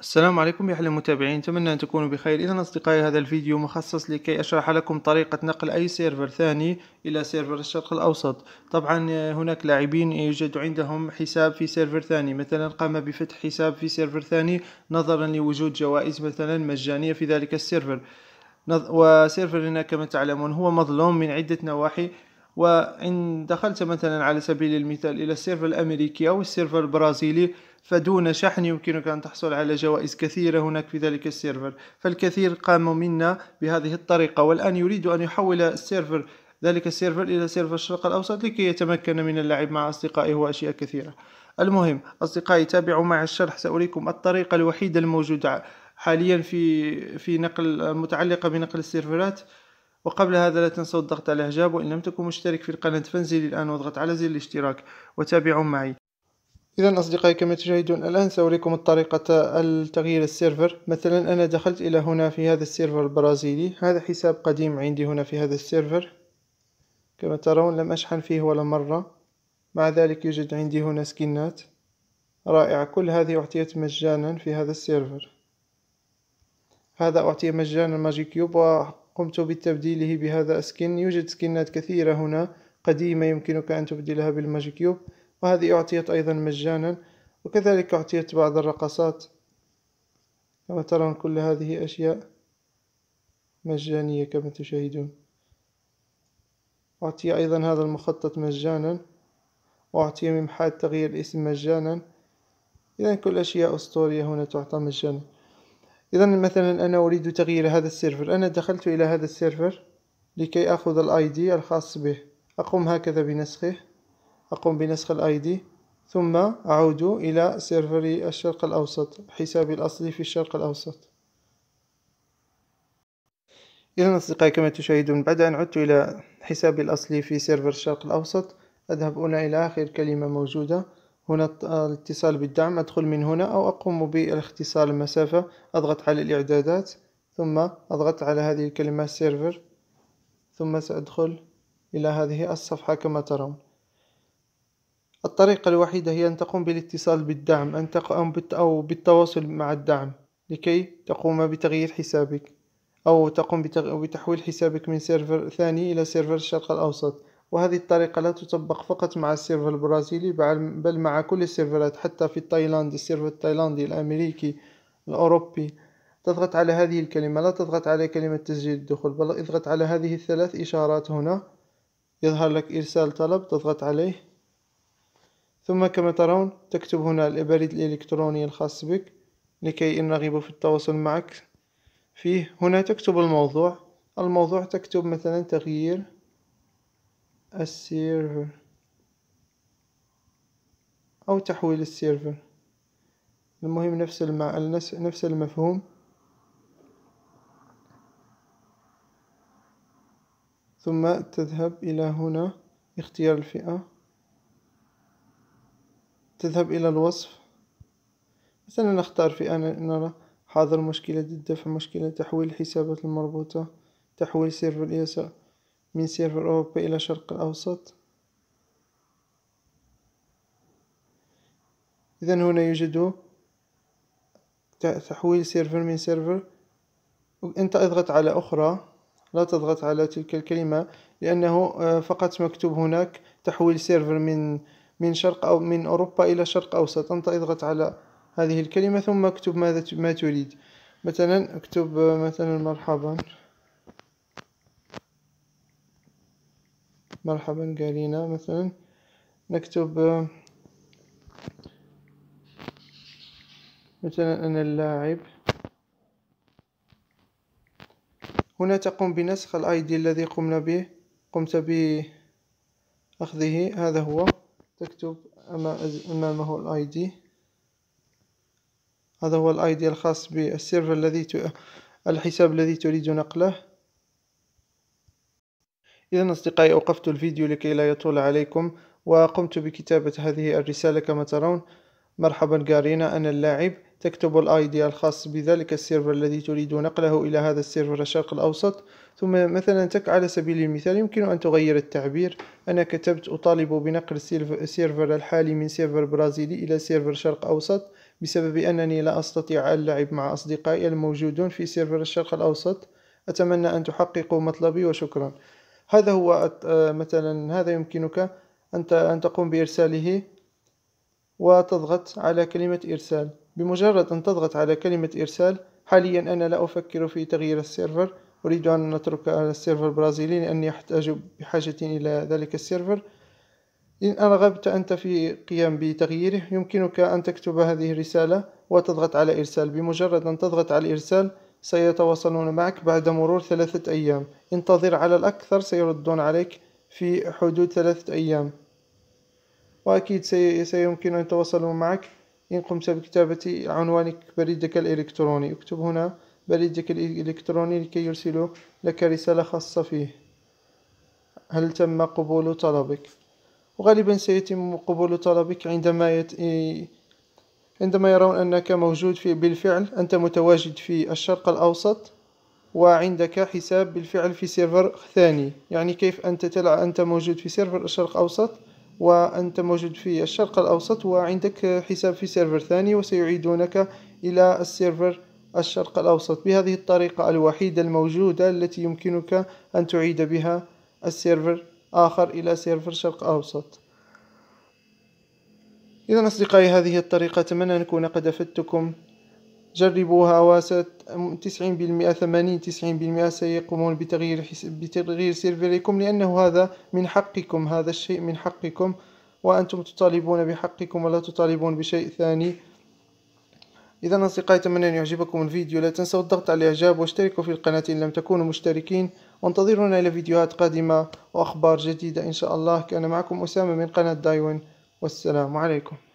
السلام عليكم يا أحلى المتابعين أتمنى أن تكونوا بخير إذا أصدقائي هذا الفيديو مخصص لكي أشرح لكم طريقة نقل أي سيرفر ثاني إلى سيرفر الشرق الأوسط طبعا هناك لاعبين يوجد عندهم حساب في سيرفر ثاني مثلا قام بفتح حساب في سيرفر ثاني نظرا لوجود جوائز مثلا مجانية في ذلك السيرفر وسيرفرنا كما تعلمون هو مظلوم من عدة نواحي وإن دخلت مثلا على سبيل المثال إلى السيرفر الأمريكي أو السيرفر البرازيلي فدون شحن يمكنك أن تحصل على جوائز كثيرة هناك في ذلك السيرفر فالكثير قاموا منا بهذه الطريقة والآن يريد أن يحول السيرفر ذلك السيرفر إلى سيرفر الشرق الأوسط لكي يتمكن من اللعب مع أصدقائه وأشياء كثيرة المهم أصدقائي تابعوا مع الشرح سأريكم الطريقة الوحيدة الموجودة حاليا في في نقل متعلقة بنقل السيرفرات وقبل هذا لا تنسوا الضغط على إعجاب وإن لم تكن مشترك في القناة فانزل الآن واضغط على زر الاشتراك وتابعوا معي اذا اصدقائي كما تشاهدون الان ساريكم الطريقه التغيير السيرفر مثلا انا دخلت الى هنا في هذا السيرفر البرازيلي هذا حساب قديم عندي هنا في هذا السيرفر كما ترون لم اشحن فيه ولا مره مع ذلك يوجد عندي هنا سكنات رائعة كل هذه أعطيت مجانا في هذا السيرفر هذا أعطي مجانا ماجي كيوب وقمت بتبديله بهذا السكن يوجد سكنات كثيرة هنا قديمة يمكنك أن تبدلها بالماجي كيوب وهذه أعطيت أيضا مجانا وكذلك أعطيت بعض الرقصات كما ترون كل هذه أشياء مجانية كما تشاهدون أعطي أيضا هذا المخطط مجانا وأعطي ممحات تغيير الاسم مجانا إذا كل أشياء أسطورية هنا تعطى مجانا إذا مثلا أنا أريد تغيير هذا السيرفر أنا دخلت إلى هذا السيرفر لكي أخذ الآي دي الخاص به أقوم هكذا بنسخه أقوم بنسخ الاي دي ثم أعود إلى سيرفري الشرق الأوسط حسابي الأصلي في الشرق الأوسط إذا أصدقائي كما تشاهدون بعد أن عدت إلى حسابي الأصلي في سيرفر الشرق الأوسط أذهب هنا إلى آخر كلمة موجودة هنا الاتصال بالدعم أدخل من هنا أو أقوم بالاختصار المسافة أضغط على الإعدادات ثم أضغط على هذه الكلمة سيرفر ثم سأدخل إلى هذه الصفحة كما ترون الطريقة الوحيدة هي أن تقوم بالاتصال بالدعم أن تقوم أو بالتواصل مع الدعم لكي تقوم بتغيير حسابك أو تقوم بتحويل حسابك من سيرفر ثاني إلى سيرفر الشرق الأوسط وهذه الطريقة لا تطبق فقط مع السيرفر البرازيلي بل مع كل السيرفرات حتى في تايلاند السيرفر التايلاندي الأمريكي الأوروبي تضغط على هذه الكلمة لا تضغط على كلمة تسجيل الدخول بل اضغط على هذه الثلاث إشارات هنا يظهر لك إرسال طلب تضغط عليه ثم كما ترون تكتب هنا البريد الإلكتروني الخاص بك لكي إن رغب في التواصل معك فيه هنا تكتب الموضوع الموضوع تكتب مثلا تغيير السيرفر أو تحويل السيرفر المهم نفس المع... نفس المفهوم ثم تذهب إلى هنا اختيار الفئة تذهب إلى الوصف مثلا نختار في أن نرى حاضر مشكلة الدفع مشكلة تحويل الحسابات المربوطة تحويل سيرفر اليسار من سيرفر أوروبا إلى شرق الأوسط إذا هنا يوجد تحويل سيرفر من سيرفر أنت اضغط على أخرى لا تضغط على تلك الكلمة لأنه آه، فقط مكتوب هناك تحويل سيرفر من من شرق أو من أوروبا إلى شرق أوسط أنت اضغط على هذه الكلمة ثم اكتب ماذا ما تريد مثلا اكتب مثلا مرحبا مرحبا قالينا مثلا نكتب مثلا أنا اللاعب هنا تقوم بنسخ الاي دي الذي قمنا به قمت بأخذه هذا هو تكتب أمامه الاي دي هذا هو الاي دي الخاص بالسيرفر الذي ت... الحساب الذي تريد نقله إذا أصدقائي أوقفت الفيديو لكي لا يطول عليكم وقمت بكتابة هذه الرسالة كما ترون مرحبا جارينا أنا اللاعب تكتب الاي دي الخاص بذلك السيرفر الذي تريد نقله إلى هذا السيرفر الشرق الأوسط ثم مثلا تك على سبيل المثال يمكن أن تغير التعبير أنا كتبت أطالب بنقل السيرفر الحالي من سيرفر برازيلي إلى سيرفر شرق أوسط بسبب أنني لا أستطيع اللعب مع أصدقائي الموجودون في سيرفر الشرق الأوسط أتمنى أن تحققوا مطلبي وشكرا هذا هو آه، مثلا هذا يمكنك أن تقوم بإرساله وتضغط على كلمة إرسال بمجرد أن تضغط على كلمة إرسال حاليا أنا لا أفكر في تغيير السيرفر أريد أن نترك السيرفر البرازيلي لأني أحتاج بحاجة إلى ذلك السيرفر إن رغبت أنت في القيام بتغييره يمكنك أن تكتب هذه الرسالة وتضغط على إرسال بمجرد أن تضغط على إرسال سيتواصلون معك بعد مرور ثلاثة أيام انتظر على الأكثر سيردون عليك في حدود ثلاثة أيام وأكيد سيمكن أن يتواصلوا معك إن قمت بكتابة عنوانك بريدك الإلكتروني اكتب هنا بريدك الإلكتروني لكي يرسلوا لك رسالة خاصة فيه هل تم قبول طلبك وغالبا سيتم قبول طلبك عندما يت... عندما يرون أنك موجود في بالفعل أنت متواجد في الشرق الأوسط وعندك حساب بالفعل في سيرفر ثاني يعني كيف أنت تلعب أنت موجود في سيرفر الشرق الأوسط وأنت موجود في الشرق الأوسط وعندك حساب في سيرفر ثاني وسيعيدونك إلى السيرفر الشرق الأوسط بهذه الطريقة الوحيدة الموجودة التي يمكنك أن تعيد بها السيرفر آخر إلى سيرفر شرق أوسط إذا أصدقائي هذه الطريقة أتمنى أن أكون قد أفدتكم جربوها وست 90% 80 90% سيقومون بتغيير بتغيير سيرفركم لأنه هذا من حقكم هذا الشيء من حقكم وأنتم تطالبون بحقكم ولا تطالبون بشيء ثاني إذا أصدقائي أتمنى أن يعجبكم الفيديو لا تنسوا الضغط على الإعجاب واشتركوا في القناة إن لم تكونوا مشتركين وانتظرونا إلى فيديوهات قادمة وأخبار جديدة إن شاء الله كان معكم أسامة من قناة دايون والسلام عليكم